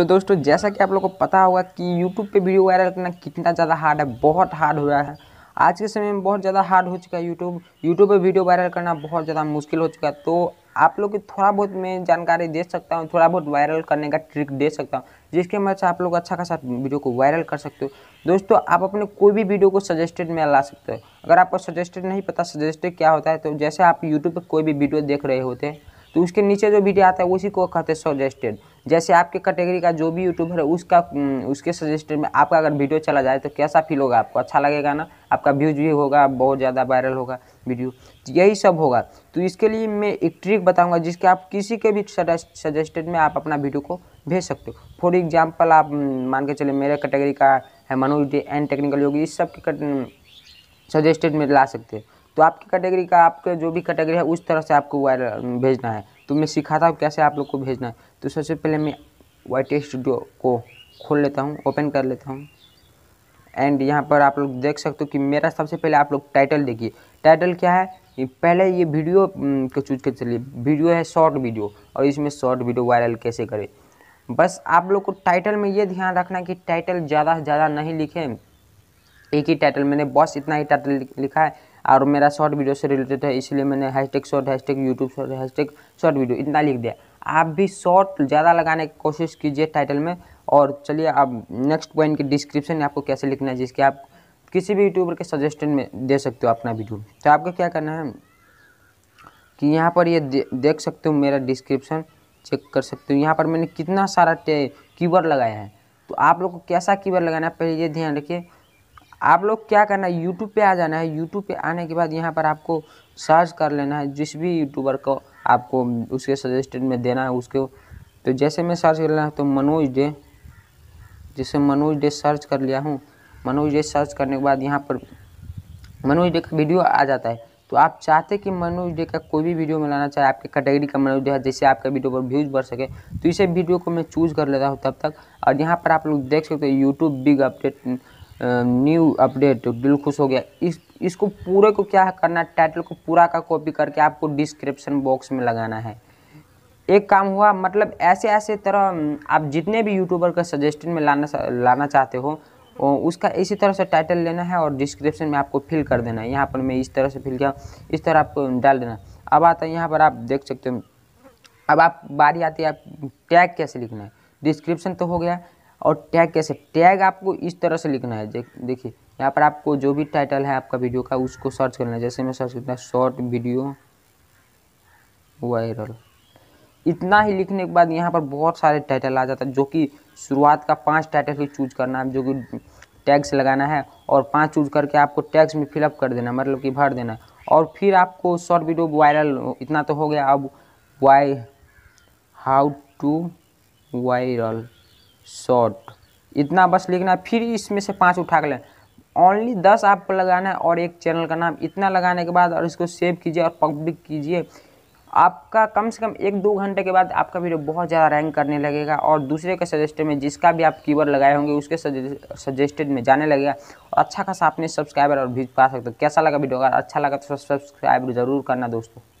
तो दोस्तों जैसा कि आप लोग को पता होगा कि यूट्यूब पे वीडियो वायरल करना कितना ज़्यादा हार्ड है बहुत हार्ड हो रहा है आज के समय में बहुत ज़्यादा हार्ड हो चुका है यूट्यूब यूट्यूब पे वीडियो वायरल करना बहुत ज़्यादा मुश्किल हो चुका है तो आप लोग की थोड़ा बहुत मैं जानकारी दे सकता हूँ थोड़ा बहुत वायरल करने का ट्रिक दे सकता हूँ जिसके मदद से आप लोग अच्छा खासा वीडियो को वायरल कर सकते हो दोस्तों आप अपने कोई भी वीडियो को सजेस्टेड में ला सकते हो अगर आपको सजेस्टेड नहीं पता सजेस्टेड क्या होता है तो जैसे आप यूट्यूब पर कोई भी वीडियो देख रहे होते हैं तो उसके नीचे जो वीडियो आता है उसी को कहते हैं सजेस्टेड जैसे आपके कैटेगरी का जो भी यूट्यूबर है उसका हम्म, उसके सजेस्टेड में आपका अगर वीडियो चला जाए तो कैसा फील होगा आपको अच्छा लगेगा ना आपका व्यूज भी होगा बहुत ज़्यादा वायरल होगा वीडियो यही सब होगा तो इसके लिए मैं एक ट्रिक बताऊँगा जिसके आप किसी के भी सजेस्टेड में आप अपना वीडियो को भेज सकते हो फॉर एग्जाम्पल आप हम्म, मान के चले मेरे कैटेगरी का है मनोज डी एंड टेक्निकल योगी इस सब के सजेस्टेड हम्म, में ला सकते हैं तो आपकी कैटेगरी का आपके जो भी कैटेगरी है उस तरह से आपको वायरल भेजना है तो मैं सिखाता हूँ कैसे आप लोग को भेजना है तो सबसे पहले मैं वाई टी स्टूडियो को खोल लेता हूँ ओपन कर लेता हूँ एंड यहाँ पर आप लोग देख सकते हो कि मेरा सबसे पहले आप लोग टाइटल देखिए टाइटल क्या है पहले ये वीडियो हम्म, को चूज कर चलिए वीडियो है शॉर्ट वीडियो और इसमें शॉर्ट वीडियो वायरल कैसे करें बस आप लोग को टाइटल में ये ध्यान रखना कि टाइटल ज़्यादा से ज़्यादा नहीं लिखें एक ही टाइटल मैंने बस इतना ही टाइटल लिखा है और मेरा शॉर्ट वीडियो से रिलेटेड है इसलिए मैंने hashtag short hashtag YouTube short hashtag short video इतना लिख दिया आप भी शॉर्ट ज़्यादा लगाने की कोशिश कीजिए टाइटल में और चलिए आप नेक्स्ट पॉइंट के डिस्क्रिप्शन में आपको कैसे लिखना है जिसके आप किसी भी यूट्यूबर के सजेशन में दे सकते हो अपना वीडियो तो आपको क्या करना है कि यहाँ पर ये दे, देख सकते हो मेरा डिस्क्रिप्शन चेक कर सकते हो यहाँ पर मैंने कितना सारा कीवर्ड लगाया है तो आप लोग को कैसा कीवर्ड लगाना है पहले ये ध्यान रखिए आप लोग क्या करना है यूट्यूब पे आ जाना है यूट्यूब पे आने के बाद यहाँ पर आपको सर्च कर लेना है जिस भी यूट्यूबर को आपको उसके सजेस्टेड में देना है उसके तो जैसे मैं सर्च कर लेना तो मनोज डे जैसे मनोज डे सर्च कर लिया हूँ मनोज डे सर्च करने के बाद यहाँ पर मनोज डे का वीडियो आ जाता है तो आप चाहते कि मनोज डे का कोई भी वीडियो मिलाना चाहे आपके कैटेगरी का मनोज डे है जैसे आपका वीडियो पर व्यूज़ बढ़ सके तो इसे वीडियो को मैं चूज़ कर लेता हूँ तब तक और यहाँ पर आप लोग देख सकते हो YouTube big update new update दिल खुश हो गया इस इसको पूरे को क्या करना टाइटल को पूरा का कॉपी करके आपको डिस्क्रिप्शन बॉक्स में लगाना है एक काम हुआ मतलब ऐसे ऐसे तरह आप जितने भी यूट्यूबर का सजेशन में लाना लाना चाहते हो उसका इसी तरह से टाइटल लेना है और डिस्क्रिप्शन में आपको फिल कर देना है यहाँ पर मैं इस तरह से फिल किया इस तरह आपको डाल देना अब आता है यहाँ पर आप देख सकते हो अब आप बारी आती है आप टैग कैसे लिखना है डिस्क्रिप्शन तो हो गया और टैग कैसे टैग आपको इस तरह से लिखना है देखिए यहाँ पर आपको जो भी टाइटल है आपका वीडियो का उसको सर्च करना है जैसे मैं सर्च करता हूँ शॉर्ट वीडियो वायरल इतना ही लिखने के बाद यहाँ पर बहुत सारे टाइटल आ जाता है जो कि शुरुआत का पांच टाइटल ही चूज करना है जो कि टैग्स लगाना है और पांच चूज करके आपको टैग्स में फिलअप कर देना मतलब कि भर देना और फिर आपको शॉर्ट वीडियो वायरल इतना तो हो गया अब why how to viral short इतना बस लिखना है फिर इसमें से पाँच उठा लें ओनली दस आपको लगाना है और एक चैनल का नाम इतना लगाने के बाद और इसको सेव कीजिए और पब्लिक कीजिए आपका कम से कम एक दो घंटे के बाद आपका वीडियो बहुत ज़्यादा रैंक करने लगेगा और दूसरे के सजेस्टेड में जिसका भी आप कीवर्ड लगाए होंगे उसके सजेस्टेड में जाने लगेगा और अच्छा खासा अपने सब्सक्राइबर और भी पा सकते हो तो कैसा लगा वीडियो अगर अच्छा लगा तो सब्सक्राइब जरूर करना दोस्तों